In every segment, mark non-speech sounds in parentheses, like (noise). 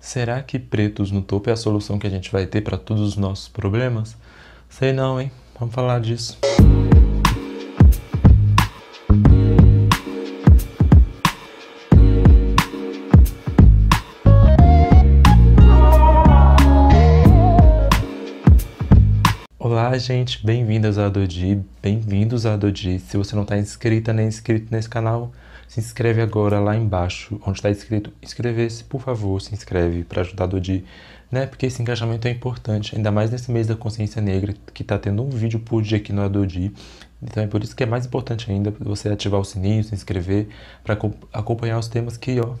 Será que pretos no topo é a solução que a gente vai ter para todos os nossos problemas? Sei não, hein? Vamos falar disso. Olá, gente, bem-vindas a Dodi, bem-vindos a Dodi. Se você não está inscrita nem inscrito nesse canal, se inscreve agora lá embaixo, onde está escrito inscrever-se, por favor, se inscreve para ajudar a Dodi, né? Porque esse engajamento é importante, ainda mais nesse mês da consciência negra, que está tendo um vídeo por dia aqui no Adodi. Então é por isso que é mais importante ainda você ativar o sininho, se inscrever, para acompanhar os temas que, ó,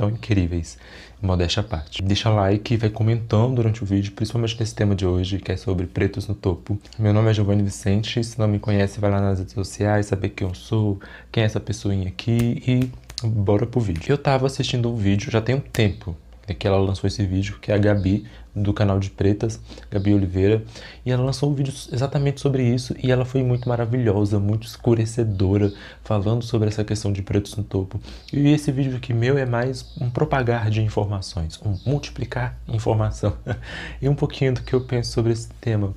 tão incríveis, modéstia à parte. Deixa like e vai comentando durante o vídeo, principalmente nesse tema de hoje, que é sobre pretos no topo. Meu nome é Giovanni Vicente, se não me conhece, vai lá nas redes sociais, saber quem eu sou, quem é essa pessoinha aqui e bora pro vídeo. Eu tava assistindo um vídeo já tem um tempo, é que ela lançou esse vídeo, que é a Gabi, do canal de Pretas, Gabi Oliveira, e ela lançou um vídeo exatamente sobre isso, e ela foi muito maravilhosa, muito escurecedora, falando sobre essa questão de pretos no topo. E esse vídeo aqui meu é mais um propagar de informações, um multiplicar informação, (laughs) e um pouquinho do que eu penso sobre esse tema.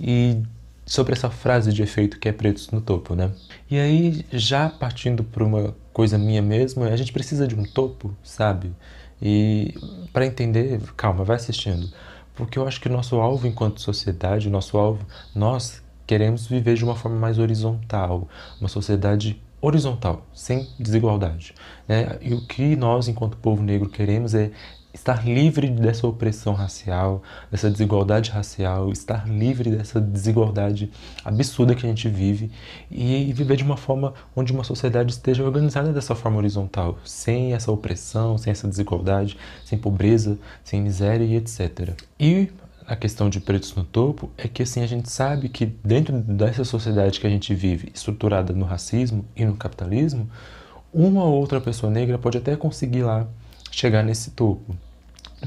E sobre essa frase de efeito que é pretos no topo, né? E aí, já partindo para uma coisa minha mesmo, a gente precisa de um topo, sabe? E para entender, calma, vai assistindo. Porque eu acho que o nosso alvo enquanto sociedade, o nosso alvo, nós queremos viver de uma forma mais horizontal, uma sociedade horizontal, sem desigualdade. Né? E o que nós, enquanto povo negro, queremos é estar livre dessa opressão racial, dessa desigualdade racial, estar livre dessa desigualdade absurda que a gente vive e viver de uma forma onde uma sociedade esteja organizada dessa forma horizontal, sem essa opressão, sem essa desigualdade, sem pobreza, sem miséria e etc. E a questão de pretos no topo é que assim a gente sabe que dentro dessa sociedade que a gente vive, estruturada no racismo e no capitalismo, uma ou outra pessoa negra pode até conseguir lá chegar nesse topo.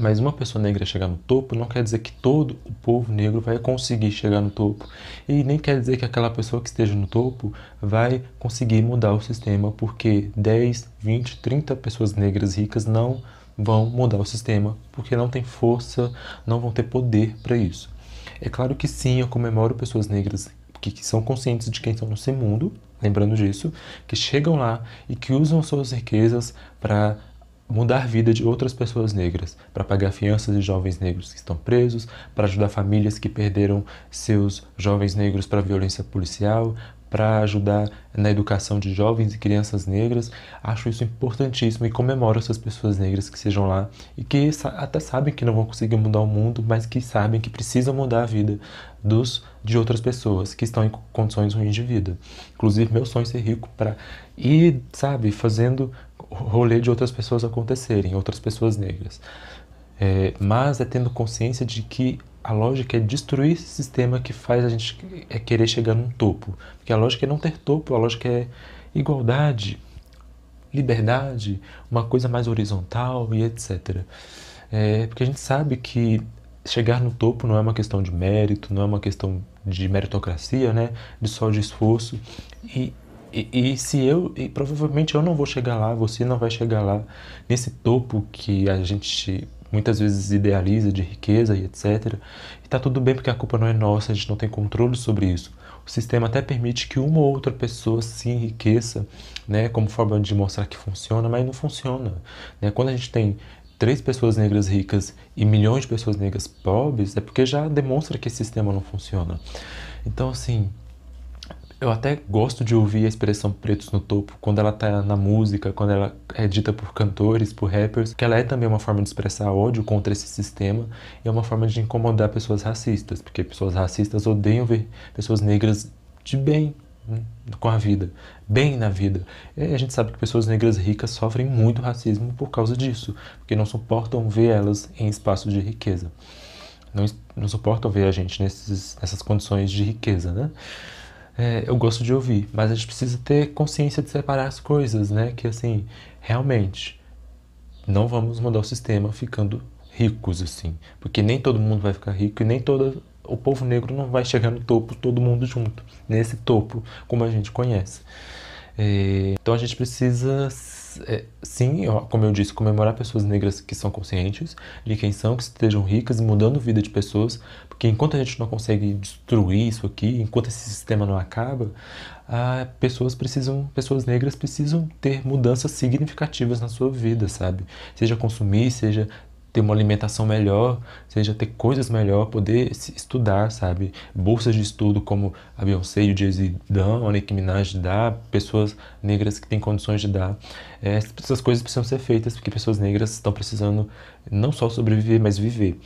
Mas uma pessoa negra chegar no topo não quer dizer que todo o povo negro vai conseguir chegar no topo. E nem quer dizer que aquela pessoa que esteja no topo vai conseguir mudar o sistema, porque 10, 20, 30 pessoas negras ricas não vão mudar o sistema, porque não tem força, não vão ter poder para isso. É claro que sim, eu comemoro pessoas negras que, que são conscientes de quem estão nesse mundo, lembrando disso, que chegam lá e que usam suas riquezas para mudar a vida de outras pessoas negras, para pagar fianças de jovens negros que estão presos, para ajudar famílias que perderam seus jovens negros para violência policial, para ajudar na educação de jovens e crianças negras. Acho isso importantíssimo e comemoro essas pessoas negras que sejam lá e que até sabem que não vão conseguir mudar o mundo, mas que sabem que precisam mudar a vida dos de outras pessoas que estão em condições ruins de vida. Inclusive, meu sonho é ser rico para e sabe, fazendo rolê de outras pessoas acontecerem, outras pessoas negras. É, mas é tendo consciência de que a lógica é destruir esse sistema que faz a gente é querer chegar num topo. Porque a lógica é não ter topo, a lógica é igualdade, liberdade, uma coisa mais horizontal e etc. É, porque a gente sabe que chegar no topo não é uma questão de mérito, não é uma questão de meritocracia, né? De só de esforço. E e, e, se eu, e provavelmente eu não vou chegar lá, você não vai chegar lá, nesse topo que a gente muitas vezes idealiza de riqueza e etc. E tá tudo bem porque a culpa não é nossa, a gente não tem controle sobre isso. O sistema até permite que uma ou outra pessoa se enriqueça, né, como forma de mostrar que funciona, mas não funciona. Né? Quando a gente tem três pessoas negras ricas e milhões de pessoas negras pobres, é porque já demonstra que esse sistema não funciona. Então, assim, eu até gosto de ouvir a expressão pretos no topo quando ela tá na música, quando ela é dita por cantores, por rappers, que ela é também uma forma de expressar ódio contra esse sistema e é uma forma de incomodar pessoas racistas, porque pessoas racistas odeiam ver pessoas negras de bem né, com a vida, bem na vida. E a gente sabe que pessoas negras ricas sofrem muito racismo por causa disso, porque não suportam ver elas em espaço de riqueza. Não, não suportam ver a gente nesses, nessas condições de riqueza, né? é, eu gosto de ouvir, mas a gente precisa ter consciência de separar as coisas, né? Que assim, realmente, não vamos mudar o sistema ficando ricos assim, porque nem todo mundo vai ficar rico e nem todo o povo negro não vai chegar no topo todo mundo junto nesse topo como a gente conhece. É, então a gente precisa é, sim, como eu disse, comemorar pessoas negras que são conscientes de quem são, que estejam ricas, mudando a vida de pessoas, porque enquanto a gente não consegue destruir isso aqui, enquanto esse sistema não acaba, ah, pessoas precisam, pessoas negras precisam ter mudanças significativas na sua vida, sabe? Seja consumir, seja ter uma alimentação melhor, seja ter coisas melhor, poder estudar, sabe? Bolsas de estudo como a Beyoncé e o Jay-Z dão, a Nicki Minaj dá, pessoas negras que têm condições de dar. É, essas coisas precisam ser feitas porque pessoas negras estão precisando não só sobreviver, mas viver.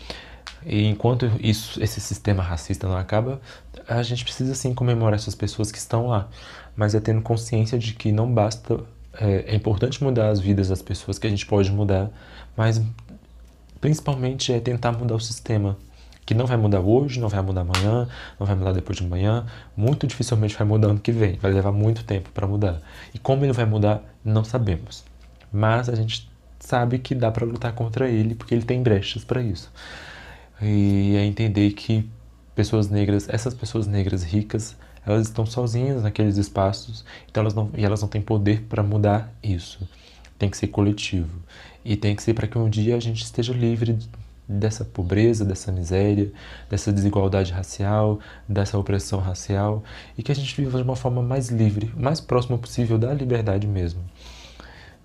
E enquanto isso, esse sistema racista não acaba, a gente precisa sim comemorar essas pessoas que estão lá, mas é tendo consciência de que não basta é, é importante mudar as vidas das pessoas que a gente pode mudar, mas principalmente é tentar mudar o sistema, que não vai mudar hoje, não vai mudar amanhã, não vai mudar depois de amanhã, muito dificilmente vai mudar ano que vem, vai levar muito tempo para mudar. E como ele vai mudar, não sabemos. Mas a gente sabe que dá para lutar contra ele, porque ele tem brechas para isso. E é entender que pessoas negras, essas pessoas negras ricas, elas estão sozinhas naqueles espaços, então elas não, e elas não têm poder para mudar isso tem que ser coletivo e tem que ser para que um dia a gente esteja livre dessa pobreza, dessa miséria, dessa desigualdade racial, dessa opressão racial e que a gente viva de uma forma mais livre, mais próxima possível da liberdade mesmo.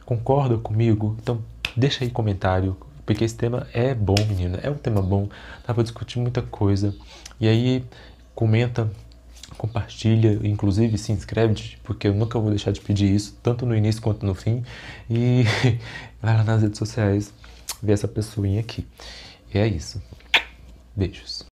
Concorda comigo? Então deixa aí comentário, porque esse tema é bom, menina, é um tema bom, dá para discutir muita coisa. E aí comenta compartilha, inclusive se inscreve, porque eu nunca vou deixar de pedir isso, tanto no início quanto no fim. E (laughs) vai lá nas redes sociais ver essa pessoinha aqui. E é isso. Beijos.